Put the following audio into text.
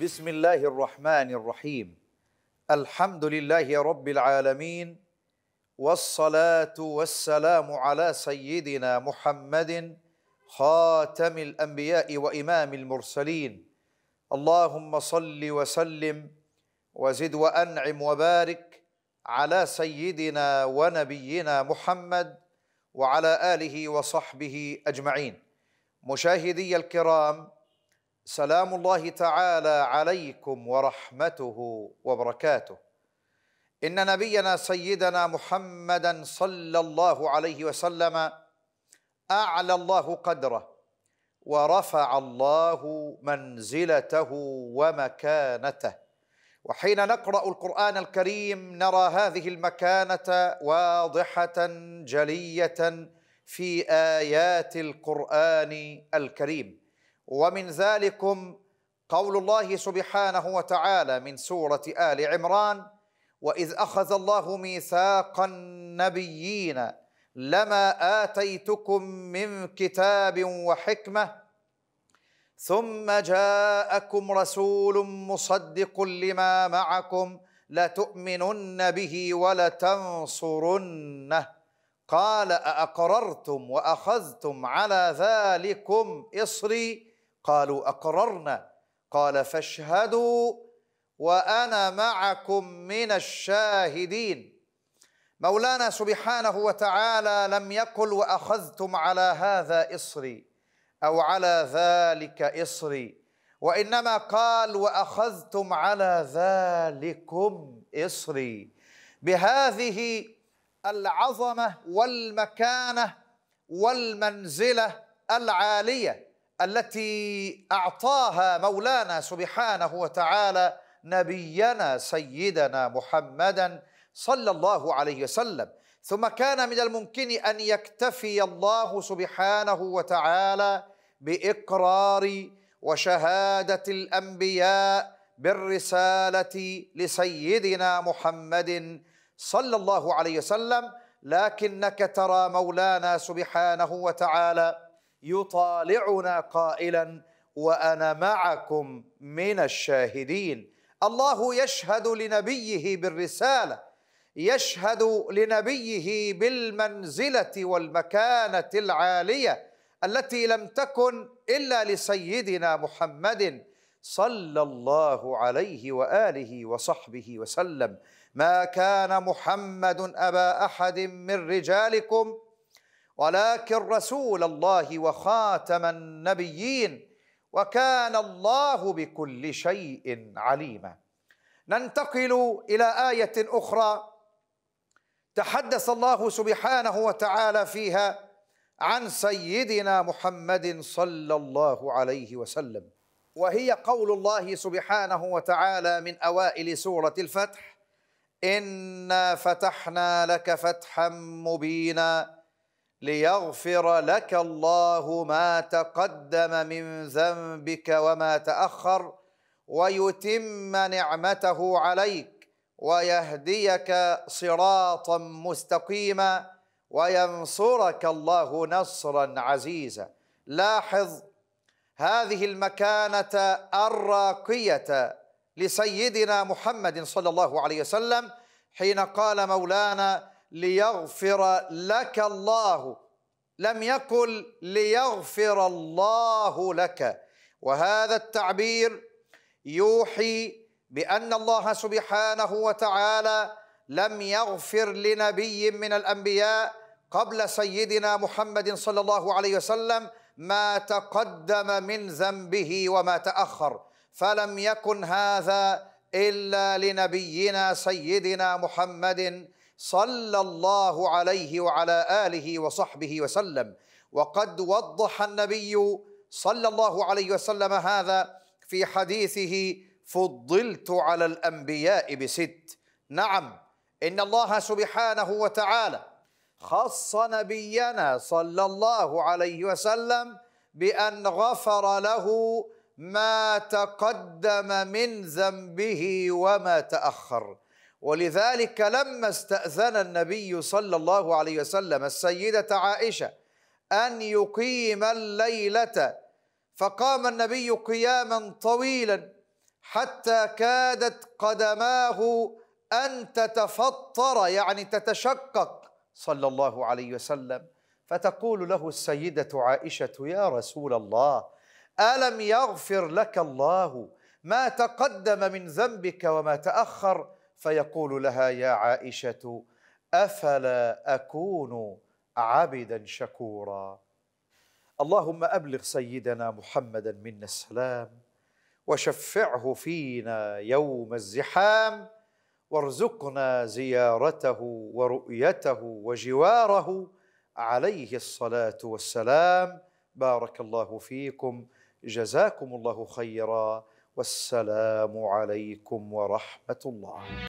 بسم الله الرحمن الرحيم الحمد لله رب العالمين والصلاه والسلام على سيدنا محمد خاتم الانبياء وامام المرسلين اللهم صل وسلم وزد وانعم وبارك على سيدنا ونبينا محمد وعلى اله وصحبه اجمعين مشاهدي الكرام سلام الله تعالى عليكم ورحمته وبركاته ان نبينا سيدنا محمدا صلى الله عليه وسلم اعلى الله قدره ورفع الله منزلته ومكانته وحين نقرا القران الكريم نرى هذه المكانه واضحه جليه في ايات القران الكريم ومن ذلكم قول الله سبحانه وتعالى من سورة آل عمران وإذ أخذ الله ميثاق النبيين لما آتيتكم من كتاب وحكمة ثم جاءكم رسول مصدق لما معكم لتؤمنن به ولتنصرنه قال أأقررتم وأخذتم على ذلكم إصري قالوا أقررنا قال فاشهدوا وأنا معكم من الشاهدين مولانا سبحانه وتعالى لم يقل وأخذتم على هذا إصري أو على ذلك إصري وإنما قال وأخذتم على ذلكم إصري بهذه العظمة والمكانة والمنزلة العالية التي اعطاها مولانا سبحانه وتعالى نبينا سيدنا محمدا صلى الله عليه وسلم ثم كان من الممكن ان يكتفي الله سبحانه وتعالى باقرار وشهاده الانبياء بالرساله لسيدنا محمد صلى الله عليه وسلم لكنك ترى مولانا سبحانه وتعالى يطالعنا قائلا وانا معكم من الشاهدين الله يشهد لنبيه بالرساله يشهد لنبيه بالمنزله والمكانه العاليه التي لم تكن الا لسيدنا محمد صلى الله عليه واله وصحبه وسلم ما كان محمد ابا احد من رجالكم ولكن رسول الله وخاتم النبيين وكان الله بكل شيء عليما ننتقل الى ايه اخرى تحدث الله سبحانه وتعالى فيها عن سيدنا محمد صلى الله عليه وسلم وهي قول الله سبحانه وتعالى من اوائل سوره الفتح انا فتحنا لك فتحا مبينا ليغفر لك الله ما تقدم من ذنبك وما تاخر ويتم نعمته عليك ويهديك صراطا مستقيما وينصرك الله نصرا عزيزا لاحظ هذه المكانه الراقيه لسيدنا محمد صلى الله عليه وسلم حين قال مولانا ليغفر لك الله لم يقل ليغفر الله لك وهذا التعبير يوحي بان الله سبحانه وتعالى لم يغفر لنبي من الانبياء قبل سيدنا محمد صلى الله عليه وسلم ما تقدم من ذنبه وما تاخر فلم يكن هذا الا لنبينا سيدنا محمد صلى الله عليه وعلى اله وصحبه وسلم وقد وضح النبي صلى الله عليه وسلم هذا في حديثه فضلت على الانبياء بست نعم ان الله سبحانه وتعالى خص نبينا صلى الله عليه وسلم بان غفر له ما تقدم من ذنبه وما تاخر ولذلك لما استأذن النبي صلى الله عليه وسلم السيدة عائشة أن يقيم الليلة فقام النبي قياما طويلا حتى كادت قدماه أن تتفطر يعني تتشقق صلى الله عليه وسلم فتقول له السيدة عائشة يا رسول الله ألم يغفر لك الله ما تقدم من ذنبك وما تأخر فيقول لها يا عائشه افلا اكون عبدا شكورا اللهم ابلغ سيدنا محمدا منا السلام وشفعه فينا يوم الزحام وارزقنا زيارته ورؤيته وجواره عليه الصلاه والسلام بارك الله فيكم جزاكم الله خيرا والسلام عليكم ورحمه الله